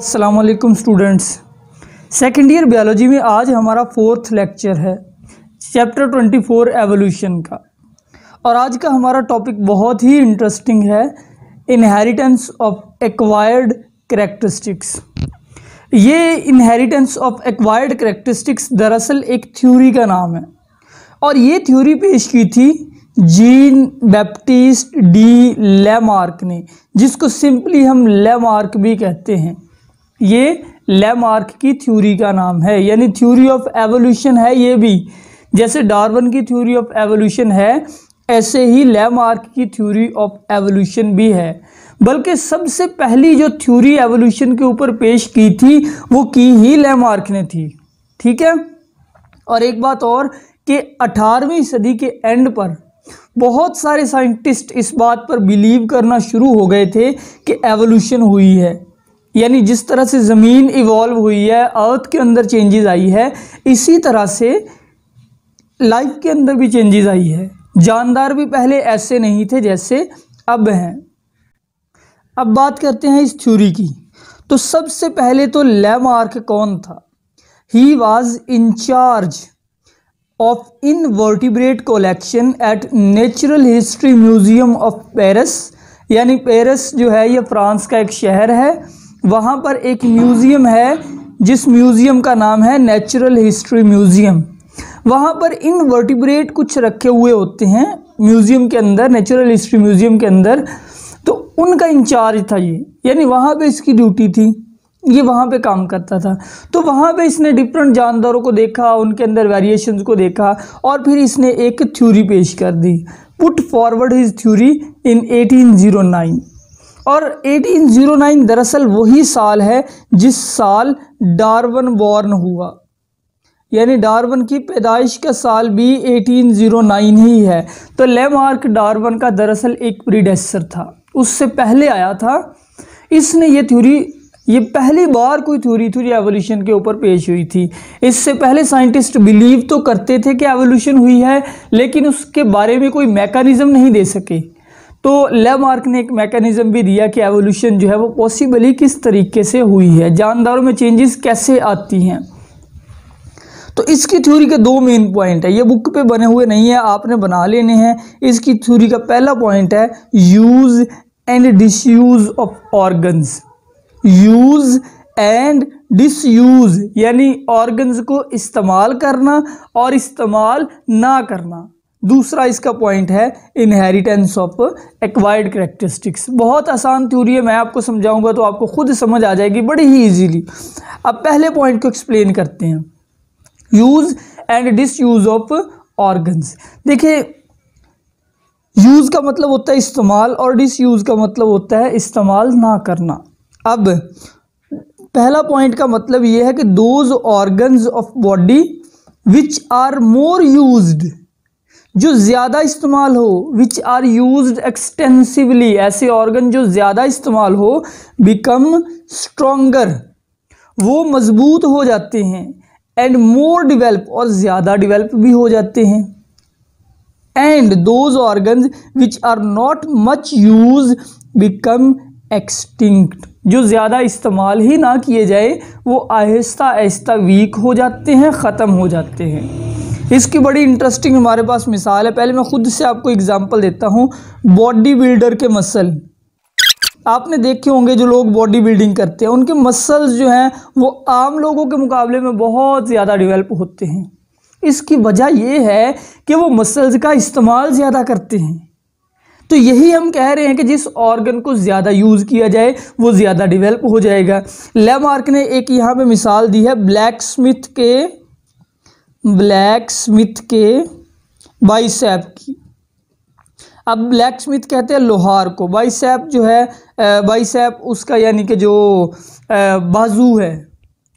असलकुम students second year biology में आज हमारा फोर्थ लेक्चर है चैप्टर ट्वेंटी फोर एवोल्यूशन का और आज का हमारा टॉपिक बहुत ही इंटरेस्टिंग है इनहेरिटेंस ऑफ एक्वायर्ड करेक्टरिस्टिक्स ये इनहेरिटेंस ऑफ एक्वायर्ड करेक्टरिस्टिक्स दरअसल एक थ्योरी का नाम है और ये थ्योरी पेश की थी जीन बैप्टिस्ट डी लेमार्क ने जिसको सिंपली हम लेमार्क भी कहते हैं ये लेमार्क की थ्योरी का नाम है यानी थ्योरी ऑफ एवोल्यूशन है ये भी जैसे डार्वन की थ्योरी ऑफ एवोल्यूशन है ऐसे ही लेमार्क की थ्योरी ऑफ एवोल्यूशन भी है बल्कि सबसे पहली जो थ्योरी एवोल्यूशन के ऊपर पेश की थी वो की ही लेमार्क ने थी ठीक है और एक बात और कि 18वीं सदी के एंड पर बहुत सारे साइंटिस्ट इस बात पर बिलीव करना शुरू हो गए थे कि एवोल्यूशन हुई है यानी जिस तरह से ज़मीन इवॉल्व हुई है अर्थ के अंदर चेंजेस आई है इसी तरह से लाइफ के अंदर भी चेंजेस आई है जानदार भी पहले ऐसे नहीं थे जैसे अब हैं अब बात करते हैं इस थ्योरी की तो सबसे पहले तो लेमार्क कौन था he was in charge of invertebrate collection at natural history museum of Paris यानी पेरिस जो है यह फ्रांस का एक शहर है वहाँ पर एक म्यूज़ियम है जिस म्यूज़ियम का नाम है नेचुरल हिस्ट्री म्यूज़ियम वहाँ पर इन वर्टिब्रेट कुछ रखे हुए होते हैं म्यूज़ियम के अंदर नेचुरल हिस्ट्री म्यूज़ियम के अंदर तो उनका इंचार्ज था ये यानी वहाँ पे इसकी ड्यूटी थी ये वहाँ पे काम करता था तो वहाँ पे इसने डिफरेंट जानदारों को देखा उनके अंदर वेरिएशंस को देखा और फिर इसने एक थ्योरी पेश कर दी put forward his theory in 1809 और 1809 दरअसल वही साल है जिस साल डार्वन बॉर्न हुआ यानी डार्वन की पैदाइश का साल भी 1809 ही है तो लेमार्क डार्वन का दरअसल एक प्रीडेसर था उससे पहले आया था इसने ये थ्योरी ये पहली बार कोई थ्योरी थ्योरी एवोल्यूशन के ऊपर पेश हुई थी इससे पहले साइंटिस्ट बिलीव तो करते थे कि एवोल्यूशन हुई है लेकिन उसके बारे में कोई मैकेनिज्म नहीं दे सके तो लेमार्क ने एक मैकेनिज़्म भी दिया कि एवोल्यूशन जो है वो पॉसिबली किस तरीके से हुई है जानदारों में चेंजेस कैसे आती हैं तो इसकी थ्योरी के दो मेन पॉइंट है ये बुक पे बने हुए नहीं है आपने बना लेने हैं इसकी थ्योरी का पहला पॉइंट है use and disuse of organs use and disuse यानी ऑर्गन्स को इस्तेमाल करना और इस्तेमाल ना करना दूसरा इसका पॉइंट है इनहेरिटेंस ऑफ एक्वायर्ड करेक्टरिस्टिक्स बहुत आसान थ्योरी है मैं आपको समझाऊंगा तो आपको खुद समझ आ जाएगी बड़ी ही इजीली अब पहले पॉइंट को एक्सप्लेन करते हैं use and disuse of organs देखिए यूज़ का मतलब होता है इस्तेमाल और डिसयूज़ का मतलब होता है इस्तेमाल ना करना अब पहला पॉइंट का मतलब यह है कि those organs of body which are more used जो ज़्यादा इस्तेमाल हो विच आर यूज एक्सटेंसिवली ऐसे ऑर्गन जो ज़्यादा इस्तेमाल हो बिकम स्ट्रोंगर वो मजबूत हो जाते हैं एंड मोर डिवेल्प और ज़्यादा डिवेल्प भी हो जाते हैं and those organ which are not much use become extinct जो ज़्यादा इस्तेमाल ही ना किए जाए वो आहिस्ता आहिस्ता वीक हो जाते हैं ख़त्म हो जाते हैं इसकी बड़ी इंटरेस्टिंग हमारे पास मिसाल है पहले मैं खुद से आपको एग्जांपल देता हूँ बॉडी बिल्डर के मसल आपने देखे होंगे जो लोग बॉडी बिल्डिंग करते हैं उनके मसल्स जो हैं वो आम लोगों के मुकाबले में बहुत ज़्यादा डिवेल्प होते हैं इसकी वजह ये है कि वो मसल्स का इस्तेमाल ज़्यादा करते हैं तो यही हम कह रहे हैं कि जिस ऑर्गन को ज़्यादा यूज़ किया जाए वो ज़्यादा डिवेल्प हो जाएगा लेमार्क ने एक यहाँ पे मिसाल दी है ब्लैक स्मिथ के ब्लैक स्मिथ के बाइसेप की अब ब्लैक स्मिथ कहते हैं लोहार को बाइसेप जो है बाइसेप उसका यानी कि जो बाजू है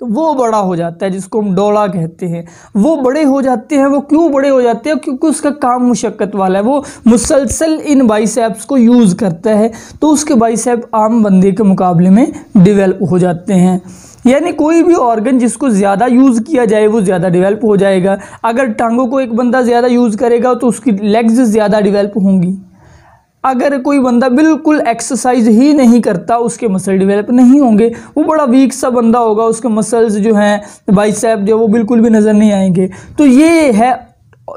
तो वो बड़ा हो जाता है जिसको हम डोला कहते हैं वो बड़े हो जाते हैं वो क्यों बड़े हो जाते हैं क्योंकि उसका काम मुशक्क़त वाला है वो मुसलसल इन बाइसेप्स को यूज़ करता है तो उसके बाइसेप आम बंदे के मुकाबले में डिवेल्प हो जाते हैं यानी कोई भी ऑर्गन जिसको ज़्यादा यूज़ किया जाए वो ज़्यादा डिवेल्प हो जाएगा अगर टांगों को एक बंदा ज़्यादा यूज़ करेगा तो उसकी लेग्स ज़्यादा डिवेल्प होंगी अगर कोई बंदा बिल्कुल एक्सरसाइज ही नहीं करता उसके मसल डेवलप नहीं होंगे वो बड़ा वीक सा बंदा होगा उसके मसल्स जो हैं बाइसेप जो वो बिल्कुल भी नज़र नहीं आएंगे तो ये है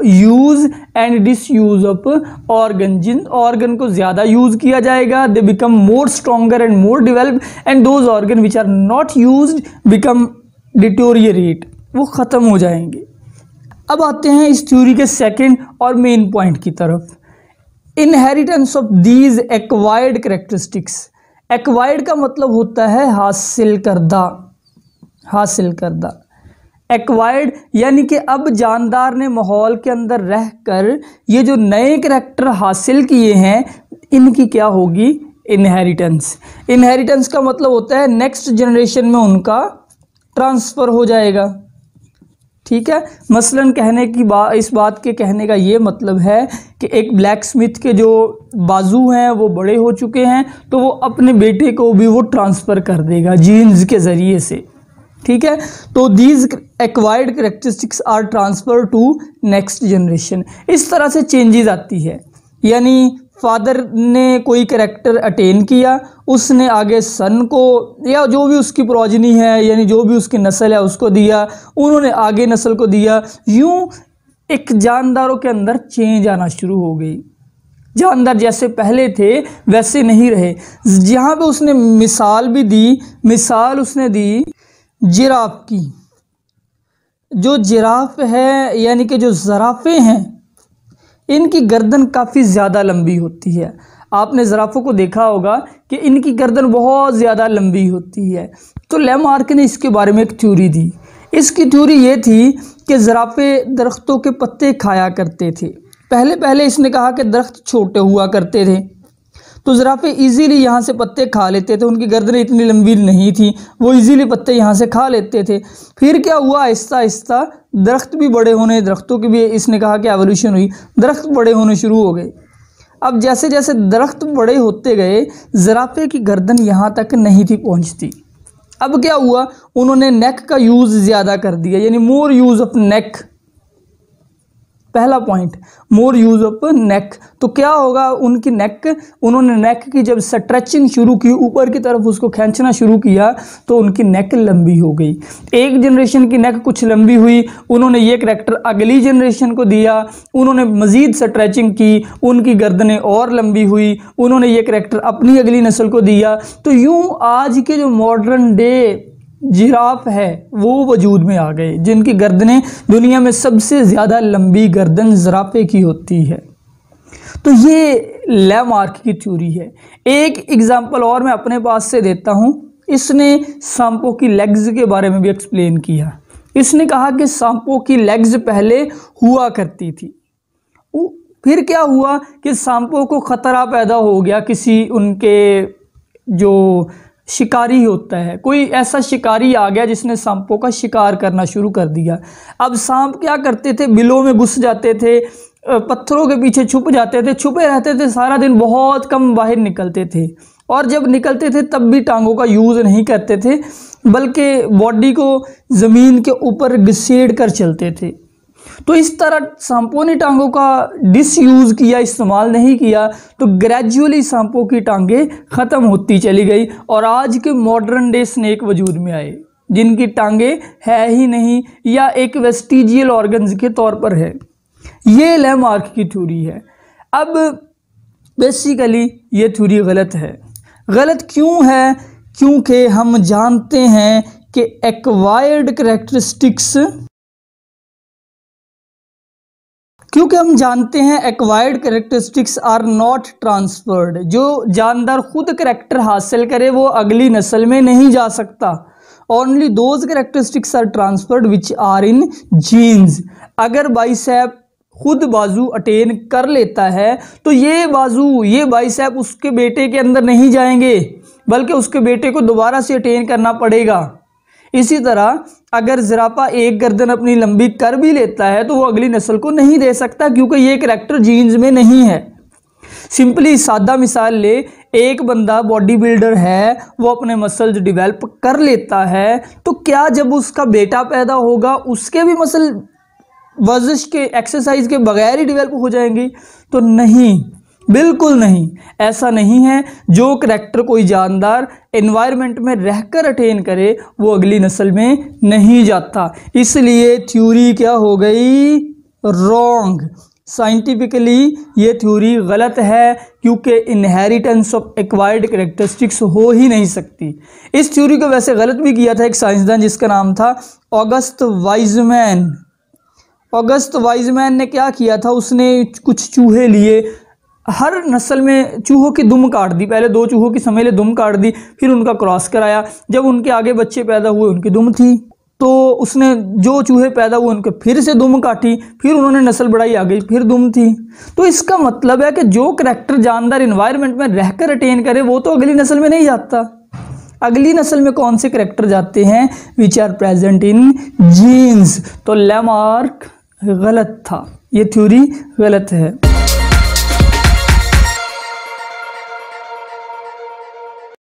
use and use of organ जिन ऑर्गन को ज़्यादा यूज किया जाएगा they become more stronger and more develop and those organ which are not use become deteriorate वो ख़त्म हो जाएंगे अब आते हैं इस थ्यूरी के सेकेंड और मेन पॉइंट की तरफ inheritance of these acquired characteristics acquired का मतलब होता है हासिल करदा हासिल करदा एक्वायर्ड यानी कि अब जानदार ने माहौल के अंदर रह कर ये जो नए करेक्टर हासिल किए हैं इनकी क्या होगी इनहेरिटेंस इनहेरिटेंस का मतलब होता है नेक्स्ट जनरेशन में उनका ट्रांसफ़र हो जाएगा ठीक है मसलन कहने की बात इस बात के कहने का ये मतलब है कि एक ब्लैक स्मिथ के जो बाजू हैं वो बड़े हो चुके हैं तो वो अपने बेटे को भी वो ट्रांसफ़र कर देगा जीन्स के ज़रिए से ठीक है तो these acquired characteristics are transfer to next generation इस तरह से चेंजेस आती है यानी फादर ने कोई करेक्टर अटेन किया उसने आगे सन को या जो भी उसकी प्रोजनी है यानी जो भी उसकी नस्ल है उसको दिया उन्होंने आगे नस्ल को दिया यूं एक जानदारों के अंदर चेंज आना शुरू हो गई जानदार जैसे पहले थे वैसे नहीं रहे जहाँ पे उसने मिसाल भी दी मिसाल उसने दी जिराफ की जो जिराफ है यानी कि जो ज़राफ़े हैं इनकी गर्दन काफ़ी ज़्यादा लंबी होती है आपने ज़राफ़ों को देखा होगा कि इनकी गर्दन बहुत ज़्यादा लंबी होती है तो लेमार्क ने इसके बारे में एक थ्योरी दी इसकी थ्योरी ये थी कि ज़राफ़े दरख्तों के पत्ते खाया करते थे पहले पहले इसने कहा कि दरख्त छोटे हुआ करते थे तो ज़राफ़े ईज़िली यहाँ से पत्ते खा लेते थे उनकी गर्दनें इतनी लंबी नहीं थी वो ईज़िली पत्ते यहाँ से खा लेते थे फिर क्या हुआ आहिस्ता आहिस्ता दरख्त भी बड़े होने दरख्तों की भी इसने कहा कि एवोल्यूशन हुई दरख्त बड़े होने शुरू हो गए अब जैसे जैसे दरख्त बड़े होते गए ज़राफ़े की गर्दन यहाँ तक नहीं थी पहुँचती अब क्या हुआ उन्होंने नेक का यूज़ ज़्यादा कर दिया यानी मोर यूज़ ऑफ नेक पहला पॉइंट मोर यूज ऑफ नेक तो क्या होगा उनकी नेक उन्होंने नेक की जब स्ट्रेचिंग शुरू की ऊपर की तरफ उसको खींचना शुरू किया तो उनकी नेक लंबी हो गई एक जनरेशन की नेक कुछ लंबी हुई उन्होंने ये करेक्टर अगली जनरेशन को दिया उन्होंने मज़ीद स्ट्रेचिंग की उनकी गर्दनें और लंबी हुई उन्होंने ये करेक्टर अपनी अगली नस्ल को दिया तो यूँ आज के जो मॉडर्न डे जिराफ है वो वजूद में आ गए जिनकी गर्दनें दुनिया में सबसे ज़्यादा लंबी गर्दन जराफे की होती है तो ये लैमार्क की थ्योरी है एक एग्ज़ाम्पल और मैं अपने पास से देता हूँ इसने सांपों की लेग्स के बारे में भी एक्सप्लेन किया इसने कहा कि सांपों की लेग्स पहले हुआ करती थी फिर क्या हुआ कि सांपों को ख़तरा पैदा हो गया किसी उनके जो शिकारी होता है कोई ऐसा शिकारी आ गया जिसने सांपों का शिकार करना शुरू कर दिया अब सांप क्या करते थे बिलों में घुस जाते थे पत्थरों के पीछे छुप जाते थे छुपे रहते थे सारा दिन बहुत कम बाहर निकलते थे और जब निकलते थे तब भी टांगों का यूज़ नहीं करते थे बल्कि बॉडी को ज़मीन के ऊपर घसीड कर चलते थे तो इस तरह सांपों ने टांगों का डिसयूज़ किया इस्तेमाल नहीं किया तो ग्रेजुअली सांपों की टांगें ख़त्म होती चली गई और आज के मॉडर्न डे स्नैक वजूद में आए जिनकी टांगे है ही नहीं या एक वेस्टिजियल ऑर्गन्स के तौर पर है ये लैमार्क की थ्योरी है अब बेसिकली ये थ्योरी गलत है गलत क्यों है क्योंकि हम जानते हैं कि एक्वायर्ड करेक्टरिस्टिक्स क्योंकि हम जानते हैं acquired characteristics are not transferred जो जानदार खुद करेक्टर हासिल करे वो अगली नस्ल में नहीं जा सकता only those characteristics are transferred which are in genes अगर बाइसेप खुद बाजू अटेन कर लेता है तो ये बाजू ये बाइसेप उसके बेटे के अंदर नहीं जाएंगे बल्कि उसके बेटे को दोबारा से अटेन करना पड़ेगा इसी तरह अगर ज़रापा एक गर्दन अपनी लंबी कर भी लेता है तो वो अगली नस्ल को नहीं दे सकता क्योंकि ये करेक्टर जीन्स में नहीं है सिंपली सादा मिसाल ले एक बंदा बॉडी बिल्डर है वो अपने मसल्स डिवेलप कर लेता है तो क्या जब उसका बेटा पैदा होगा उसके भी मसल वर्जिश के एक्सरसाइज के बगैर ही डिवेलप हो जाएंगे तो नहीं बिल्कुल नहीं ऐसा नहीं है जो करैक्टर कोई जानदार एनवायरनमेंट में रहकर अटेन करे वो अगली नस्ल में नहीं जाता इसलिए थ्योरी क्या हो गई रॉन्ग साइंटिफिकली ये थ्योरी गलत है क्योंकि इनहेरिटेंस ऑफ एक्वायर्ड करेक्टरिस्टिक्स हो ही नहीं सकती इस थ्योरी को वैसे गलत भी किया था एक साइंसदान जिसका नाम था ऑगस्त वाइजमैन ऑगस्त वाइजमैन ने क्या किया था उसने कुछ चूहे लिए हर नस्ल में चूहों की दुम काट दी पहले दो चूहों की समेले दुम काट दी फिर उनका क्रॉस कराया जब उनके आगे बच्चे पैदा हुए उनकी दुम थी तो उसने जो चूहे पैदा हुए उनके फिर से दुम काटी फिर उन्होंने नस्ल बढ़ाई आ गई फिर दुम थी तो इसका मतलब है कि जो करैक्टर जानदार इन्वायरमेंट में रहकर अटेन करे वो तो अगली नस्ल में नहीं जाता अगली नस्ल में कौन से करैक्टर जाते हैं which are present in genes तो लैमार्क गलत था ये थ्योरी गलत है